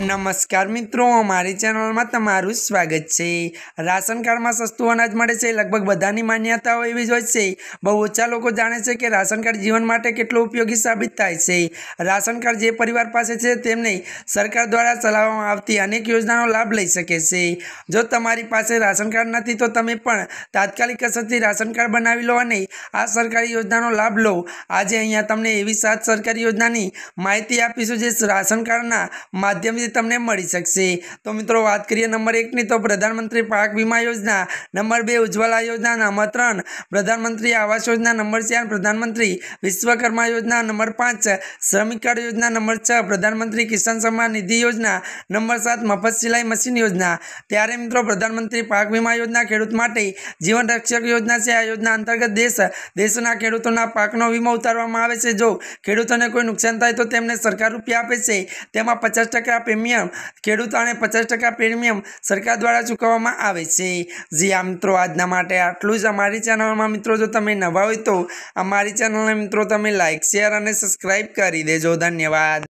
નમસ્કાર મિત્રો અમારી ચેનલમાં તમારું સ્વાગત છે રાશન કાર્ડમાં સસ્તું અનાજ મળે છે લગભગ બધાની માન્યતાઓ એવી જ હોય છે બહુ ઓછા લોકો જાણે છે કે રાશન કાર્ડ જીવન માટે કેટલું ઉપયોગી સાબિત થાય છે રાશન કાર્ડ જે પરિવાર પાસે છે તેમને સરકાર દ્વારા ચલાવવામાં આવતી અનેક યોજનાનો લાભ લઈ શકે છે જો તમારી પાસે રાશન કાર્ડ નથી તો તમે પણ તાત્કાલિક અસરથી રાશન કાર્ડ બનાવી લો અને આ સરકારી યોજનાનો લાભ લો આજે અહીંયા તમને એવી સાત સરકારી યોજનાની માહિતી આપીશું જે રાશન કાર્ડના માધ્યમથી તમને મળી શકશે તો મિત્રો વાત કરીએ નંબર એકની તો પ્રધાનમંત્રી પાક વીમા યોજના નંબર બે ઉજ્જવલા યોજના નંબર ત્રણ પ્રધાનમંત્રી આવાસ યોજના નંબર ચાર પ્રધાનમંત્રી વિશ્વકર્મા યોજના નંબર પાંચ શ્રમિક કાર્ડ યોજના નંબર છ પ્રધાનમંત્રી કિસાન સન્માન નિધિ યોજના નંબર સાત મફત સિલાઈ મશીન યોજના ત્યારે મિત્રો પ્રધાનમંત્રી પાક વીમા યોજના ખેડૂત માટે જીવન રક્ષક યોજના છે આ યોજના અંતર્ગત દેશ દેશના ખેડૂતોના પાકનો વીમો ઉતારવામાં આવે છે જો ખેડૂતોને કોઈ નુકસાન થાય તો તેમને સરકાર રૂપિયા આપે છે તેમાં પચાસ ટકા પ્રીમિયમ ખેડૂતોને પચાસ ટકા પ્રીમિયમ સરકાર દ્વારા ચૂકવવામાં આવે છે જી આ મિત્રો આજના માટે આટલું જ અમારી ચેનલમાં મિત્રો જો તમે નવા હોય તો અમારી ચેનલને મિત્રો તમે લાઇક શેર અને સબસ્ક્રાઈબ કરી દેજો ધન્યવાદ